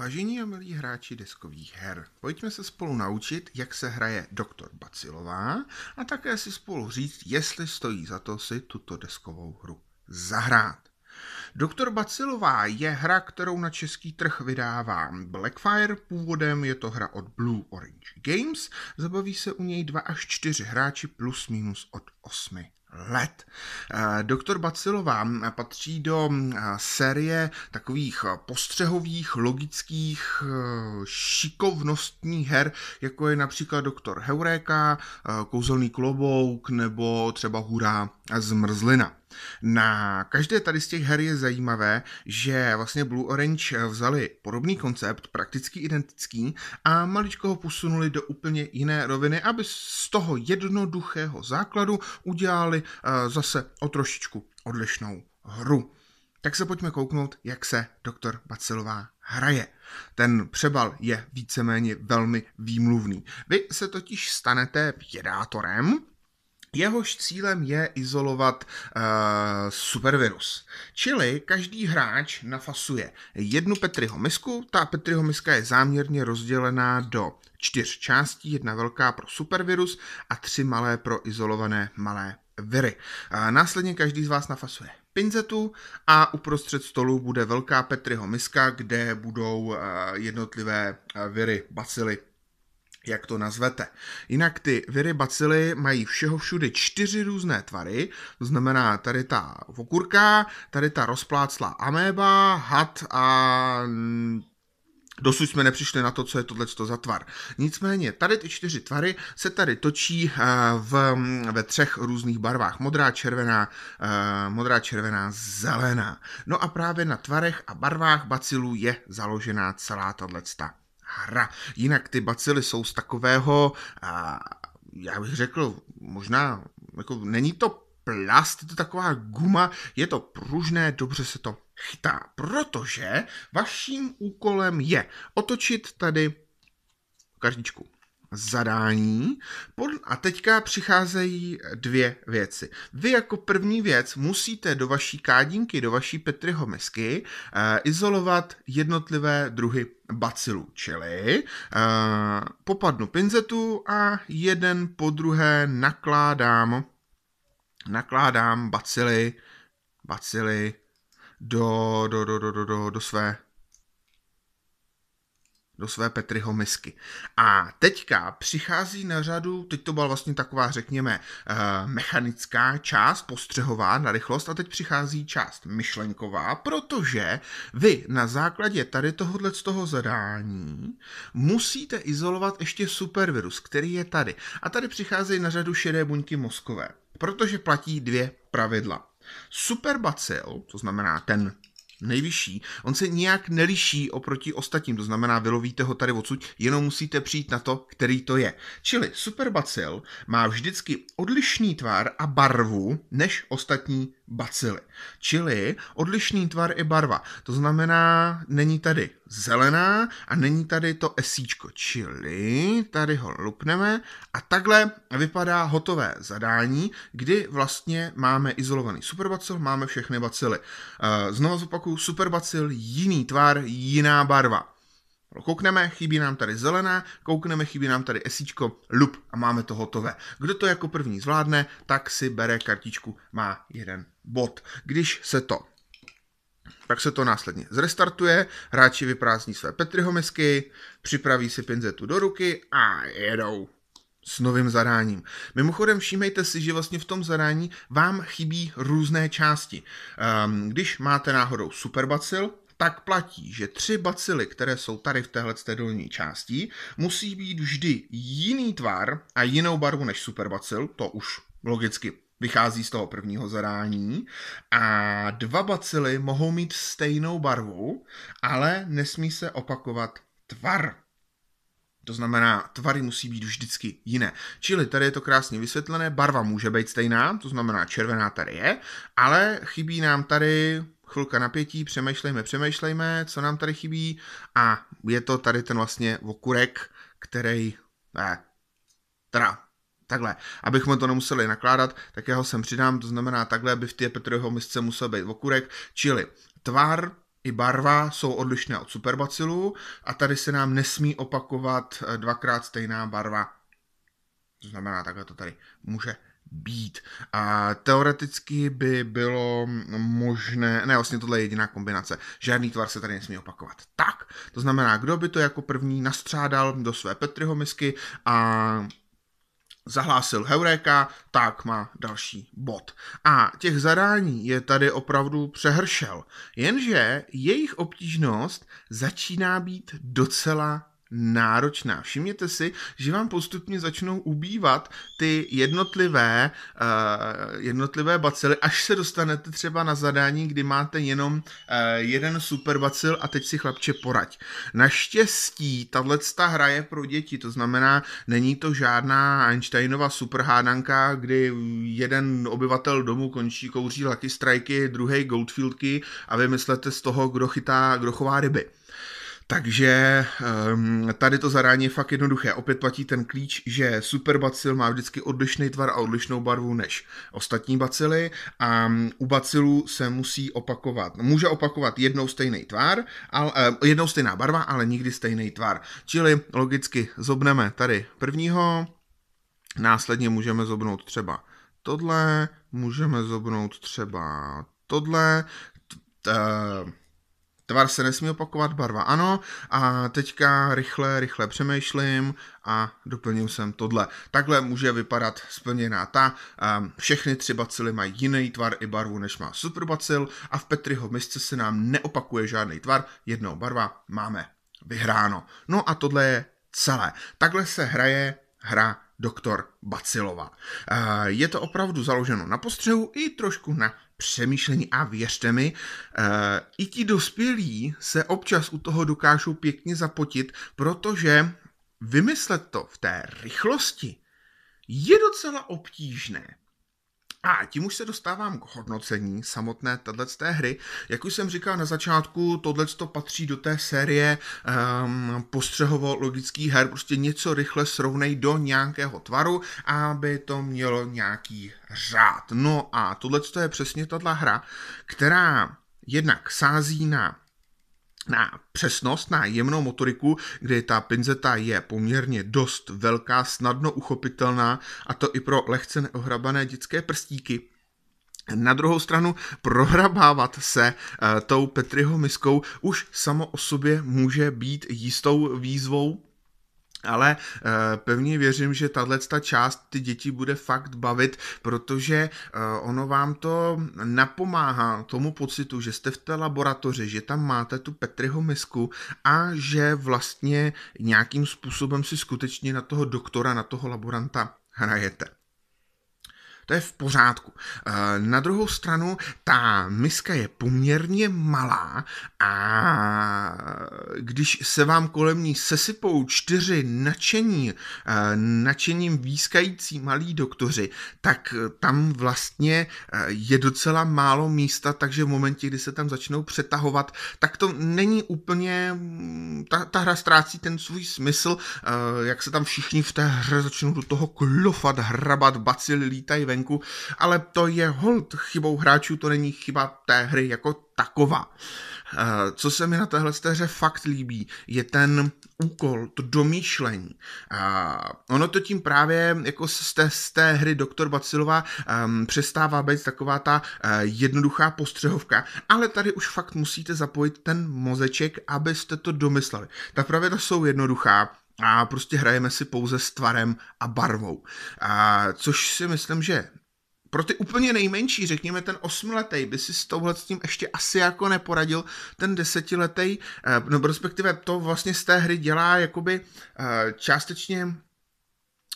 Vážení a milí hráči deskových her, pojďme se spolu naučit, jak se hraje doktor Bacilová a také si spolu říct, jestli stojí za to si tuto deskovou hru zahrát. Doktor Bacilová je hra, kterou na český trh vydává Blackfire, původem je to hra od Blue Orange Games, zabaví se u něj dva až čtyři hráči plus minus od osmi let. Eh, doktor Bacilová mm, patří do mm, série takových eh, postřehových, logických, eh, šikovnostních her, jako je například Doktor Heureka, Kouzelný klobouk nebo třeba Hurá zmrzlina. Na každé tady z těch her je zajímavé, že vlastně Blue Orange eh, vzali podobný koncept, prakticky identický, a maličko ho posunuli do úplně jiné roviny, aby z toho jednoduchého základu udělali eh, zase o trošičku odlišnou hru. Tak se pojďme kouknout, jak se doktor Bacilová hraje. Ten přebal je víceméně velmi výmluvný. Vy se totiž stanete vědátorem, Jehož cílem je izolovat uh, supervirus. Čili každý hráč nafasuje jednu Petriho misku, ta Petriho miska je záměrně rozdělená do čtyř částí, jedna velká pro supervirus a tři malé pro izolované malé viry. Uh, následně každý z vás nafasuje pinzetu a uprostřed stolu bude velká Petriho miska, kde budou eh, jednotlivé eh, viry, bacily jak to nazvete. Jinak ty viry bacily mají všeho všude čtyři různé tvary, to znamená tady ta okurka, tady ta rozpláclá améba, had a mm, Dosud jsme nepřišli na to, co je tohle za tvar. Nicméně, tady ty čtyři tvary se tady točí eh, v, mm, ve třech různých barvách. Modrá, červená, eh, modrá, červená, zelená. No a právě na tvarech a barvách bacilů je založená celá tato hra. Jinak ty bacily jsou z takového, a, já bych řekl, možná, jako není to plast, je to taková guma, je to pružné, dobře se to chytá, protože vaším úkolem je otočit tady kartičku zadání. A teďka přicházejí dvě věci. Vy jako první věc musíte do vaší kádinky, do vaší Petriho misky eh, izolovat jednotlivé druhy bacilů, čili eh, popadnu pinzetu a jeden po druhé nakládám nakládám bacily, bacily do, do, do, do, do, do, do své do své Petriho misky. A teďka přichází na řadu, teď to byla vlastně taková, řekněme, eh, mechanická část, postřehová na rychlost a teď přichází část myšlenková, protože vy na základě tady tohohle z toho zadání musíte izolovat ještě supervirus, který je tady. A tady přicházejí na řadu šedé buňky mozkové, protože platí dvě pravidla. Superbacil, to znamená ten nejvyšší, on se nijak neliší oproti ostatním, to znamená, vylovíte ho tady odsud, jenom musíte přijít na to, který to je. Čili superbacil má vždycky odlišný tvar a barvu než ostatní bacily. Čili odlišný tvar i barva. To znamená, není tady zelená a není tady to esíčko. Čili tady ho lupneme a takhle vypadá hotové zadání, kdy vlastně máme izolovaný superbacil, máme všechny bacily. Eh, Znovu zopakuju, superbacil, jiný tvar, jiná barva. No, koukneme, chybí nám tady zelená, koukneme, chybí nám tady esíčko, lup a máme to hotové. Kdo to jako první zvládne, tak si bere kartičku, má jeden bod. Když se to tak se to následně zrestartuje, hráči vyprázdní své Petriho misky, připraví si pinzetu do ruky a jedou s novým zadáním. Mimochodem všímejte si, že vlastně v tom zadání vám chybí různé části. Um, když máte náhodou superbacil, tak platí, že tři bacily, které jsou tady v téhle dolní části, musí být vždy jiný tvar a jinou barvu než superbacil, to už logicky vychází z toho prvního zadání. A dva bacily mohou mít stejnou barvu, ale nesmí se opakovat tvar. To znamená, tvary musí být vždycky jiné. Čili tady je to krásně vysvětlené, barva může být stejná, to znamená červená tady je, ale chybí nám tady chvilka napětí, přemýšlejme, přemýšlejme, co nám tady chybí a je to tady ten vlastně okurek, který, ne, teda takhle. mu to nemuseli nakládat, tak já ho sem přidám, to znamená takhle aby v té Petroho misce musel být okurek, čili tvar i barva jsou odlišné od superbacilů a tady se nám nesmí opakovat eh, dvakrát stejná barva. To znamená, takhle to tady může být. A teoreticky by bylo možné, ne, vlastně tohle je jediná kombinace, žádný tvar se tady nesmí opakovat. Tak, to znamená, kdo by to jako první nastřádal do své Petriho misky a zahlásil Heureka, tak má další bod. A těch zadání je tady opravdu přehršel, jenže jejich obtížnost začíná být docela náročná. Všimněte si, že vám postupně začnou ubývat ty jednotlivé, uh, jednotlivé bacily, až se dostanete třeba na zadání, kdy máte jenom uh, jeden super bacil a teď si chlapče poraď. Naštěstí tahle hra je pro děti, to znamená, není to žádná Einsteinova superhádanka, kdy jeden obyvatel domu končí kouří laky strajky, druhý goldfieldky a vymyslete z toho, kdo chytá, kdo chová ryby. Takže ehm, tady to zadání je fakt jednoduché. Opět platí ten klíč, že bacil má vždycky odlišný tvar a odlišnou barvu než ostatní bacily a mm, u bacilů se musí opakovat. Může opakovat jednou stejný tvar, ale, eh, jednou stejná barva, ale nikdy stejný tvar. Čili logicky zobneme tady prvního, následně můžeme zobnout třeba tohle, můžeme zobnout třeba tohle, t, t, eh, Tvar se nesmí opakovat, barva ano. A teďka rychle, rychle přemýšlím a doplnil jsem tohle. Takhle může vypadat splněná ta. Všechny tři bacily mají jiný tvar i barvu, než má superbacil a v Petriho misce se nám neopakuje žádný tvar, jednou barva máme vyhráno. No a tohle je celé. Takhle se hraje hra doktor Bacilova. Je to opravdu založeno na postřehu i trošku na přemýšlení a věřte mi, e, i ti dospělí se občas u toho dokážou pěkně zapotit, protože vymyslet to v té rychlosti je docela obtížné. A tím už se dostávám k hodnocení samotné této hry. Jak už jsem říkal na začátku, tohle patří do té série um, postřehovo-logických her, prostě něco rychle srovnej do nějakého tvaru, aby to mělo nějaký řád. No a tohle je přesně tato hra, která jednak sází na na přesnost, na jemnou motoriku, kdy ta pinzeta je poměrně dost velká, snadno uchopitelná a to i pro lehce neohrabané dětské prstíky. Na druhou stranu prohrabávat se e, tou Petriho miskou už samo o sobě může být jistou výzvou, ale e, pevně věřím, že tahle část ty děti bude fakt bavit, protože e, ono vám to napomáhá tomu pocitu, že jste v té laboratoři, že tam máte tu Petriho misku a že vlastně nějakým způsobem si skutečně na toho doktora, na toho laboranta hrajete. To je v pořádku. Eh, na druhou stranu, ta miska je poměrně malá a když se vám kolem ní sesypou čtyři nadšení, eh, nadšením výskající malí doktoři, tak tam vlastně eh, je docela málo místa, takže v momentě, kdy se tam začnou přetahovat, tak to není úplně, mm, ta, ta hra ztrácí ten svůj smysl, jak se tam všichni v té hře začnou do toho klofat, hrabat, bacily lítají ven venku, ale to je hold chybou hráčů, to není chyba té hry jako taková. Eh, co se mi na téhle hře fakt líbí, je ten úkol, to domýšlení. Eh, ono to tím právě jako z té, z té hry Doktor Bacilová um, přestává být taková ta uh, jednoduchá postřehovka, ale tady už fakt musíte zapojit ten mozeček, abyste to domysleli. Ta pravidla jsou jednoduchá, a prostě hrajeme si pouze s tvarem a barvou. A což si myslím, že pro ty úplně nejmenší, řekněme ten osmletej, by si s touhle s tím ještě asi jako neporadil, ten desetiletej, eh, nebo respektive to vlastně z té hry dělá jakoby eh, částečně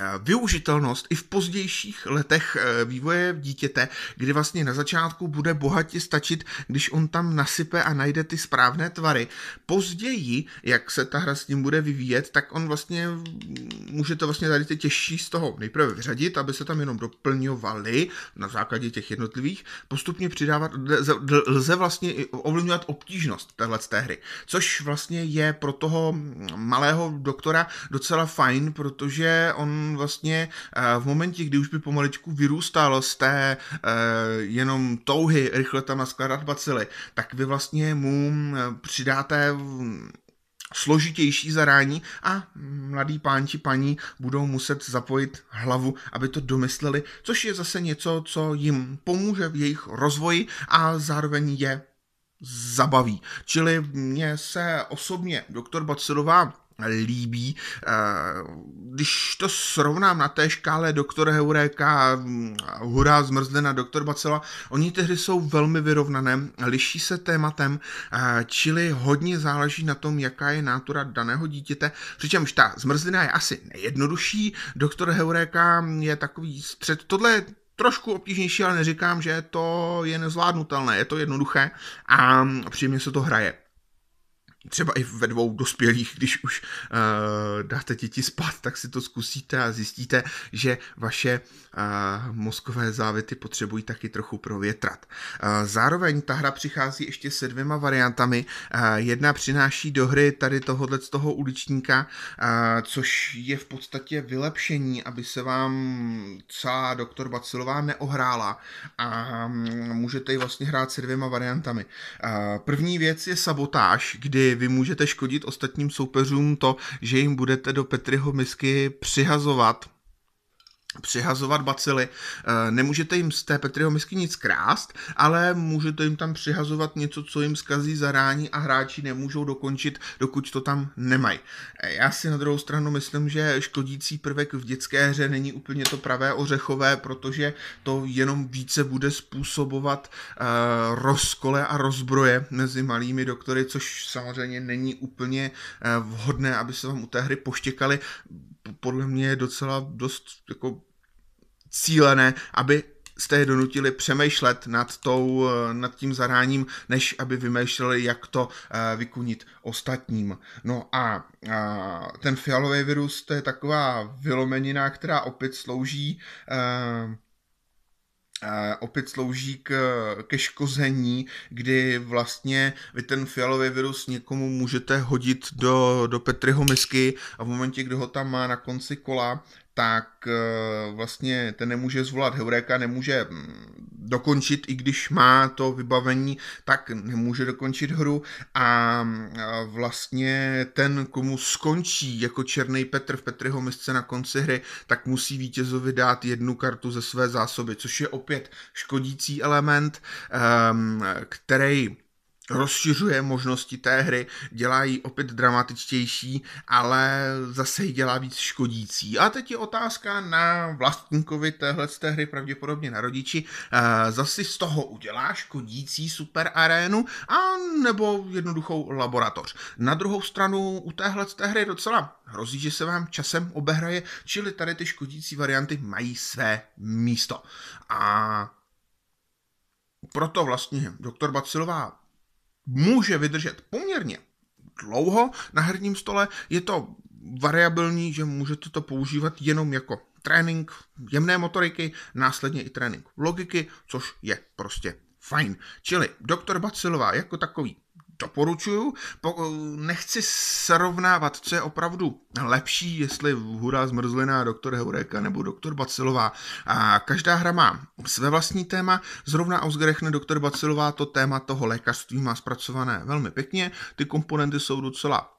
Eh, využitelnost i v pozdějších letech eh, vývoje dítěte, kdy vlastně na začátku bude bohatě stačit, když on tam nasype a najde ty správné tvary. Později, jak se ta hra s ním bude vyvíjet, tak on vlastně mm, může to vlastně tady ty těžší z toho nejprve vyřadit, aby se tam jenom doplňovaly na základě těch jednotlivých, postupně přidávat, lze vlastně ovlivňovat obtížnost téhle té hry, což vlastně je pro toho mm, malého doktora docela fajn, protože on vlastně v momentě, kdy už by pomaličku vyrůstal z té e, jenom touhy rychle tam naskládat bacily, tak vy vlastně mu e, přidáte složitější zarání a mladí pánči paní budou muset zapojit hlavu, aby to domysleli, což je zase něco, co jim pomůže v jejich rozvoji a zároveň je zabaví. Čili Mě se osobně doktor Bacilová líbí. Eh, když to srovnám na té škále Doktor Heureka, mm, Hurá zmrzlina, Doktor Bacela, oni ty hry jsou velmi vyrovnané, liší se tématem, eh, čili hodně záleží na tom, jaká je nátura daného dítěte, přičemž ta zmrzlina je asi nejjednodušší, Doktor Heureka je takový střed, tohle je trošku obtížnější, ale neříkám, že to je nezvládnutelné, je to jednoduché a příjemně se to hraje třeba i ve dvou dospělých, když už uh, dáte děti spát, tak si to zkusíte a zjistíte, že vaše uh, mozkové závity potřebují taky trochu provětrat. Uh, zároveň ta hra přichází ještě se dvěma variantami. Uh, jedna přináší do hry tady tohohle z toho uličníka, uh, což je v podstatě vylepšení, aby se vám celá doktor Bacilová neohrála a mm, můžete ji vlastně hrát se dvěma variantami. Uh, první věc je sabotáž, kdy vy můžete škodit ostatním soupeřům to, že jim budete do Petriho misky přihazovat přihazovat bacily. Eh, nemůžete jim z té Petriho misky nic krást, ale můžete jim tam přihazovat něco, co jim zkazí zarání a hráči nemůžou dokončit, dokud to tam nemají. Eh, já si na druhou stranu myslím, že škodící prvek v dětské hře není úplně to pravé ořechové, protože to jenom více bude způsobovat eh, rozkole a rozbroje mezi malými doktory, což samozřejmě není úplně vhodné, aby se vám u té hry poštěkali podle mě je docela dost jako cílené, aby jste je donutili přemýšlet nad, tou, eh, nad tím zaráním, než aby vymýšleli, jak to eh, vykunit ostatním. No a, ten fialový virus, to je taková vylomenina, která opět slouží eh, opět slouží k, ke škození, kdy vlastně vy ten fialový virus někomu můžete hodit do, do Petriho misky a v momentě, kdy ho tam má na konci kola, tak eh, vlastně ten nemůže zvolat heuréka, nemůže mm, dokončit, i když má to vybavení, tak nemůže dokončit hru a vlastně ten, komu skončí jako Černý Petr v Petriho misce na konci hry, tak musí vítězovi dát jednu kartu ze své zásoby, což je opět škodící element, ehm, který rozšiřuje možnosti té hry, dělá ji opět dramatičtější, ale zase ji dělá víc škodící. A teď je otázka na vlastníkovi téhle té hry, pravděpodobně na rodiči, eh, zase z toho udělá škodící super arénu a nebo jednoduchou laboratoř. Na druhou stranu u téhle té hry docela hrozí, že se vám časem obehraje, čili tady ty škodící varianty mají své místo. A proto vlastně doktor Bacilová může vydržet poměrně dlouho na herním stole. Je to variabilní, že můžete to používat jenom jako trénink jemné motoriky, následně i trénink logiky, což je prostě fajn. Čili doktor Bacilová jako takový doporučuju. Po, eh, nechci srovnávat, co je opravdu lepší, jestli hura zmrzliná doktor Heureka nebo doktor Bacilová. A každá hra má své vlastní téma. Zrovna Ausgerechne doktor Bacilová to téma toho lékařství má zpracované velmi pěkně. Ty komponenty jsou docela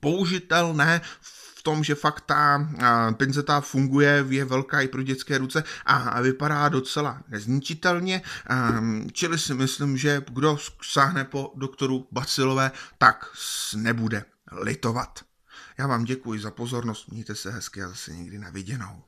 použitelné, tom, že fakt ta pinzeta funguje, je velká i pro dětské ruce a vypadá docela nezničitelně, čili si myslím, že kdo sáhne po doktoru Bacilové, tak nebude litovat. Já vám děkuji za pozornost, mějte se hezky a zase někdy na viděnou.